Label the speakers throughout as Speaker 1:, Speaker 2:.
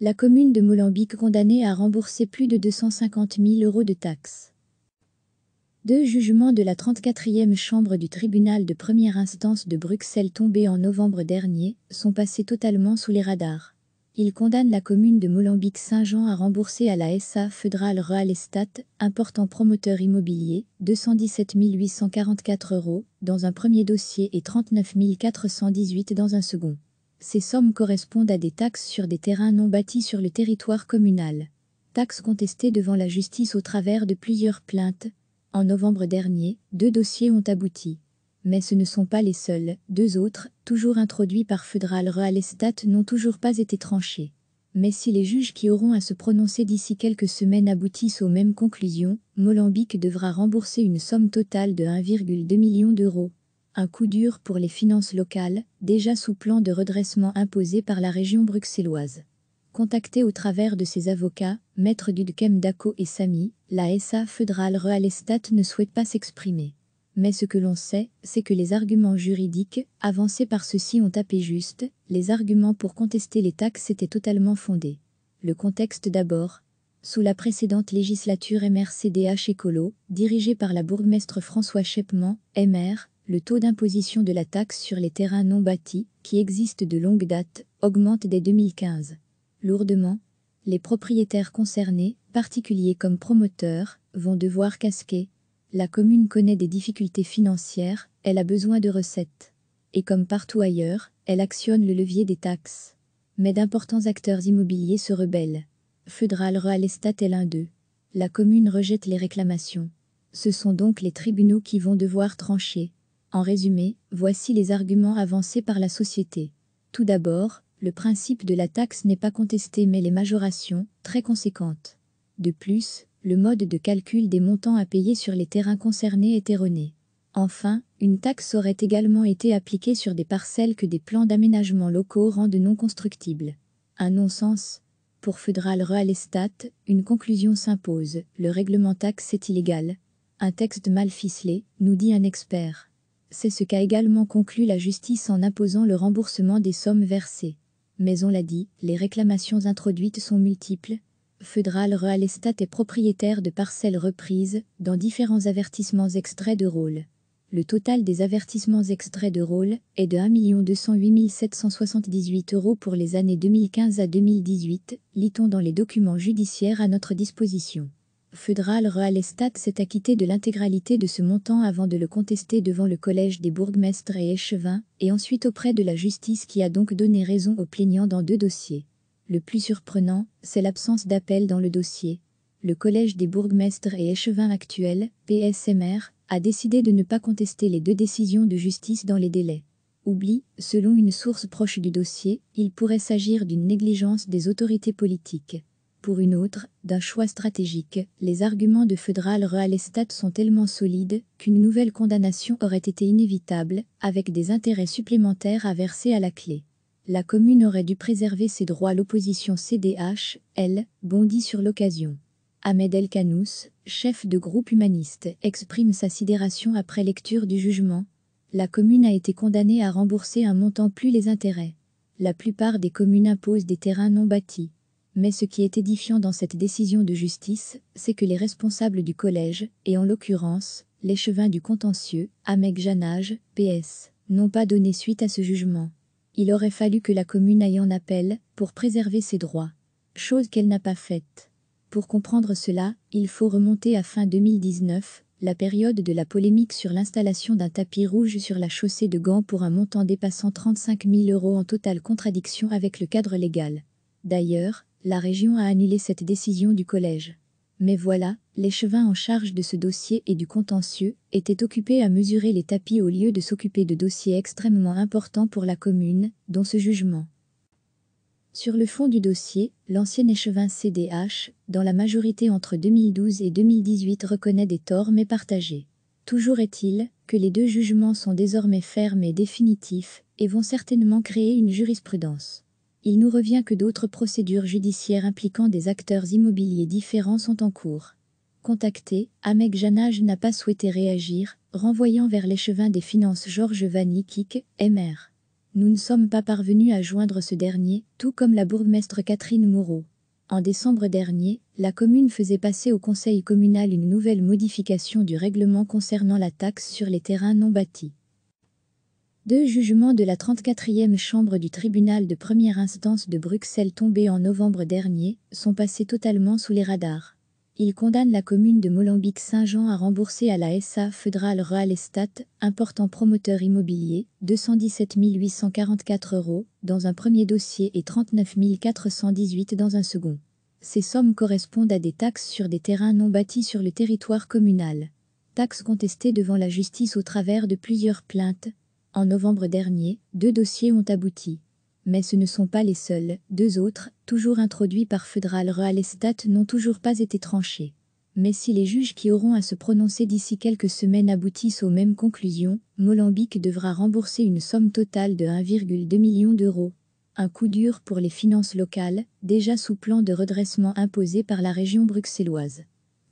Speaker 1: la commune de Molambique condamnée à rembourser plus de 250 000 euros de taxes. Deux jugements de la 34e chambre du tribunal de première instance de Bruxelles tombés en novembre dernier sont passés totalement sous les radars. Ils condamnent la commune de molambique saint jean à rembourser à la SA Federal Real Estate, important promoteur immobilier, 217 844 euros dans un premier dossier et 39 418 dans un second. Ces sommes correspondent à des taxes sur des terrains non bâtis sur le territoire communal. Taxes contestées devant la justice au travers de plusieurs plaintes. En novembre dernier, deux dossiers ont abouti. Mais ce ne sont pas les seuls, deux autres, toujours introduits par Federal Real Estate, n'ont toujours pas été tranchés. Mais si les juges qui auront à se prononcer d'ici quelques semaines aboutissent aux mêmes conclusions, Molambic devra rembourser une somme totale de 1,2 million d'euros un coup dur pour les finances locales, déjà sous plan de redressement imposé par la région bruxelloise. Contactée au travers de ses avocats, Maître Dudkem Dako et Samy, la SA Federal Estate ne souhaite pas s'exprimer. Mais ce que l'on sait, c'est que les arguments juridiques avancés par ceux-ci ont tapé juste, les arguments pour contester les taxes étaient totalement fondés. Le contexte d'abord, sous la précédente législature MRCDH Écolo, dirigée par la bourgmestre François Chepman, MR, le taux d'imposition de la taxe sur les terrains non bâtis, qui existe de longue date, augmente dès 2015. Lourdement, les propriétaires concernés, particuliers comme promoteurs, vont devoir casquer. La commune connaît des difficultés financières, elle a besoin de recettes. Et comme partout ailleurs, elle actionne le levier des taxes. Mais d'importants acteurs immobiliers se rebellent. Feudral Real Estate est l'un d'eux. La commune rejette les réclamations. Ce sont donc les tribunaux qui vont devoir trancher. En résumé, voici les arguments avancés par la société. Tout d'abord, le principe de la taxe n'est pas contesté mais les majorations, très conséquentes. De plus, le mode de calcul des montants à payer sur les terrains concernés est erroné. Enfin, une taxe aurait également été appliquée sur des parcelles que des plans d'aménagement locaux rendent non constructibles. Un non-sens. Pour Federal Real Estate, une conclusion s'impose, le règlement taxe est illégal. Un texte mal ficelé, nous dit un expert. C'est ce qu'a également conclu la justice en imposant le remboursement des sommes versées. Mais on l'a dit, les réclamations introduites sont multiples. Feudral Real Estate est propriétaire de parcelles reprises, dans différents avertissements extraits de rôle. Le total des avertissements extraits de rôle est de 1 208 778 euros pour les années 2015 à 2018, lit-on dans les documents judiciaires à notre disposition. Real Estate s'est acquitté de l'intégralité de ce montant avant de le contester devant le collège des bourgmestres et échevins, et ensuite auprès de la justice qui a donc donné raison aux plaignants dans deux dossiers. Le plus surprenant, c'est l'absence d'appel dans le dossier. Le collège des bourgmestres et échevins actuel, PSMR, a décidé de ne pas contester les deux décisions de justice dans les délais. Oubli, selon une source proche du dossier, il pourrait s'agir d'une négligence des autorités politiques pour une autre, d'un choix stratégique, les arguments de Federal Estate sont tellement solides qu'une nouvelle condamnation aurait été inévitable, avec des intérêts supplémentaires à verser à la clé. La commune aurait dû préserver ses droits. L'opposition CDH, elle, bondit sur l'occasion. Ahmed El Kanous, chef de groupe humaniste, exprime sa sidération après lecture du jugement. La commune a été condamnée à rembourser un montant plus les intérêts. La plupart des communes imposent des terrains non bâtis. Mais ce qui est édifiant dans cette décision de justice, c'est que les responsables du collège, et en l'occurrence, l'échevin du contentieux, Amec Janage, PS, n'ont pas donné suite à ce jugement. Il aurait fallu que la commune aille en appel pour préserver ses droits. Chose qu'elle n'a pas faite. Pour comprendre cela, il faut remonter à fin 2019, la période de la polémique sur l'installation d'un tapis rouge sur la chaussée de Gand pour un montant dépassant 35 000 euros en totale contradiction avec le cadre légal. D'ailleurs, la région a annulé cette décision du collège. Mais voilà, l'échevin en charge de ce dossier et du contentieux était occupé à mesurer les tapis au lieu de s'occuper de dossiers extrêmement importants pour la commune, dont ce jugement. Sur le fond du dossier, l'ancien échevin CDH, dans la majorité entre 2012 et 2018 reconnaît des torts mais partagés. Toujours est-il que les deux jugements sont désormais fermes et définitifs et vont certainement créer une jurisprudence il nous revient que d'autres procédures judiciaires impliquant des acteurs immobiliers différents sont en cours. Contacté, Amek Janage n'a pas souhaité réagir, renvoyant vers l'échevin des finances Georges Vanikik, MR. Nous ne sommes pas parvenus à joindre ce dernier, tout comme la bourgmestre Catherine Moreau. En décembre dernier, la commune faisait passer au conseil communal une nouvelle modification du règlement concernant la taxe sur les terrains non bâtis. Deux jugements de la 34e chambre du tribunal de première instance de Bruxelles tombés en novembre dernier sont passés totalement sous les radars. Ils condamnent la commune de Molambique-Saint-Jean à rembourser à la SA Federal Real Estate, important promoteur immobilier, 217 844 euros dans un premier dossier et 39 418 dans un second. Ces sommes correspondent à des taxes sur des terrains non bâtis sur le territoire communal. Taxes contestées devant la justice au travers de plusieurs plaintes, en novembre dernier, deux dossiers ont abouti. Mais ce ne sont pas les seuls, deux autres, toujours introduits par Federal Real Estate, n'ont toujours pas été tranchés. Mais si les juges qui auront à se prononcer d'ici quelques semaines aboutissent aux mêmes conclusions, Molambique devra rembourser une somme totale de 1,2 million d'euros. Un coup dur pour les finances locales, déjà sous plan de redressement imposé par la région bruxelloise.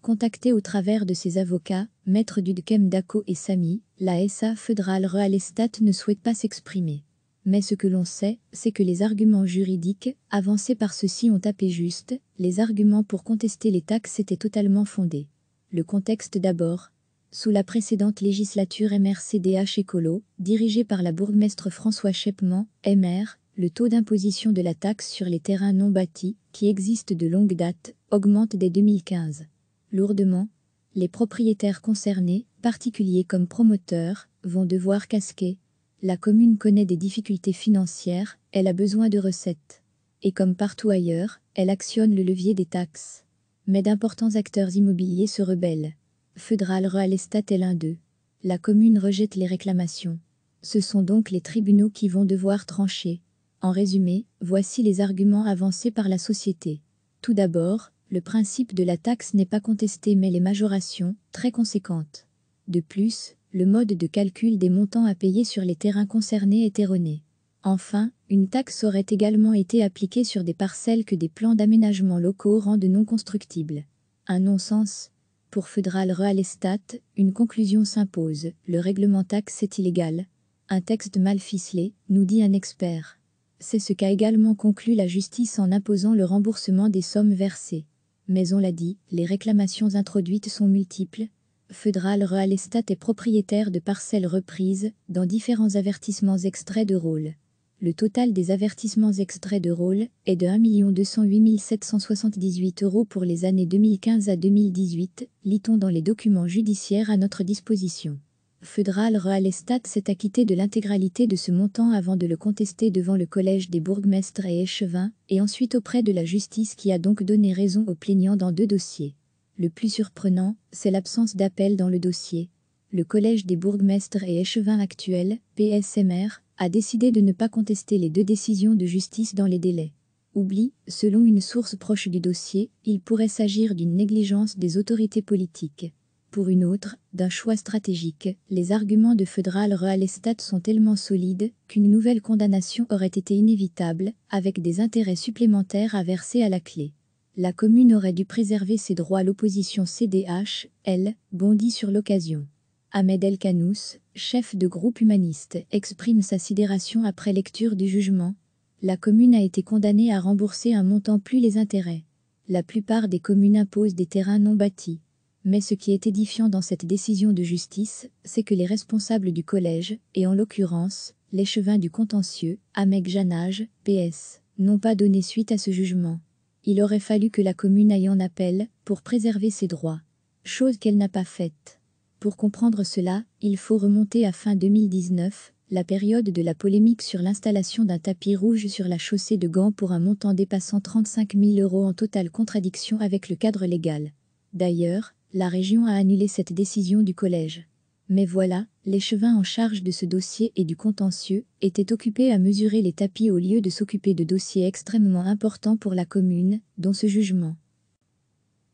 Speaker 1: Contacté au travers de ses avocats, Maître Dudkem Dako et Samy, la SA Federal Realestat ne souhaite pas s'exprimer. Mais ce que l'on sait, c'est que les arguments juridiques avancés par ceux-ci ont tapé juste, les arguments pour contester les taxes étaient totalement fondés. Le contexte d'abord. Sous la précédente législature MRCDH Écolo, dirigée par la bourgmestre François Chepman, MR, le taux d'imposition de la taxe sur les terrains non bâtis, qui existe de longue date, augmente dès 2015. Lourdement, les propriétaires concernés, particuliers comme promoteurs, vont devoir casquer. La commune connaît des difficultés financières, elle a besoin de recettes. Et comme partout ailleurs, elle actionne le levier des taxes. Mais d'importants acteurs immobiliers se rebellent. Feudral Real Estate est l'un d'eux. La commune rejette les réclamations. Ce sont donc les tribunaux qui vont devoir trancher. En résumé, voici les arguments avancés par la société. Tout d'abord, le principe de la taxe n'est pas contesté mais les majorations, très conséquentes. De plus, le mode de calcul des montants à payer sur les terrains concernés est erroné. Enfin, une taxe aurait également été appliquée sur des parcelles que des plans d'aménagement locaux rendent non constructibles. Un non-sens. Pour Federal Real Estate, une conclusion s'impose, le règlement taxe est illégal. Un texte mal ficelé, nous dit un expert. C'est ce qu'a également conclu la justice en imposant le remboursement des sommes versées. Mais on l'a dit, les réclamations introduites sont multiples. Feudral Real Estate est propriétaire de parcelles reprises dans différents avertissements extraits de rôle. Le total des avertissements extraits de rôle est de 1 208 778 euros pour les années 2015 à 2018, lit-on dans les documents judiciaires à notre disposition. Real Estate s'est acquitté de l'intégralité de ce montant avant de le contester devant le collège des bourgmestres et échevins, et ensuite auprès de la justice qui a donc donné raison aux plaignants dans deux dossiers. Le plus surprenant, c'est l'absence d'appel dans le dossier. Le collège des bourgmestres et échevins actuel, PSMR, a décidé de ne pas contester les deux décisions de justice dans les délais. Oubli, selon une source proche du dossier, il pourrait s'agir d'une négligence des autorités politiques pour une autre, d'un choix stratégique, les arguments de Federal Realestat sont tellement solides qu'une nouvelle condamnation aurait été inévitable, avec des intérêts supplémentaires à verser à la clé. La commune aurait dû préserver ses droits. à L'opposition CDH, elle, bondit sur l'occasion. Ahmed El Kanous, chef de groupe humaniste, exprime sa sidération après lecture du jugement. La commune a été condamnée à rembourser un montant plus les intérêts. La plupart des communes imposent des terrains non bâtis. Mais ce qui est édifiant dans cette décision de justice, c'est que les responsables du collège, et en l'occurrence, l'échevin du contentieux, Amec Janage, PS, n'ont pas donné suite à ce jugement. Il aurait fallu que la commune aille en appel pour préserver ses droits, chose qu'elle n'a pas faite. Pour comprendre cela, il faut remonter à fin 2019, la période de la polémique sur l'installation d'un tapis rouge sur la chaussée de Gand pour un montant dépassant 35 000 euros en totale contradiction avec le cadre légal. D'ailleurs, la région a annulé cette décision du collège. Mais voilà, l'échevin en charge de ce dossier et du contentieux était occupé à mesurer les tapis au lieu de s'occuper de dossiers extrêmement importants pour la commune, dont ce jugement.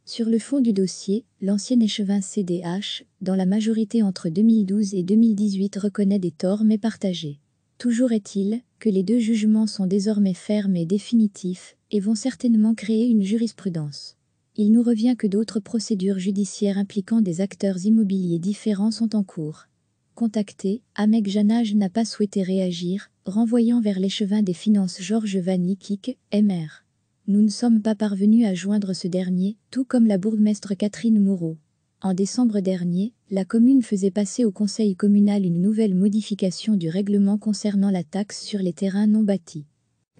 Speaker 1: Sur le fond du dossier, l'ancien échevin CDH, dans la majorité entre 2012 et 2018 reconnaît des torts mais partagés. Toujours est-il que les deux jugements sont désormais fermes et définitifs et vont certainement créer une jurisprudence il nous revient que d'autres procédures judiciaires impliquant des acteurs immobiliers différents sont en cours. Contacté, Amek Janage n'a pas souhaité réagir, renvoyant vers l'échevin des finances Georges Vanikik, MR. Nous ne sommes pas parvenus à joindre ce dernier, tout comme la bourgmestre Catherine Moreau. En décembre dernier, la commune faisait passer au conseil communal une nouvelle modification du règlement concernant la taxe sur les terrains non bâtis.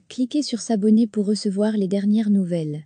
Speaker 1: Cliquez sur s'abonner pour recevoir les dernières nouvelles.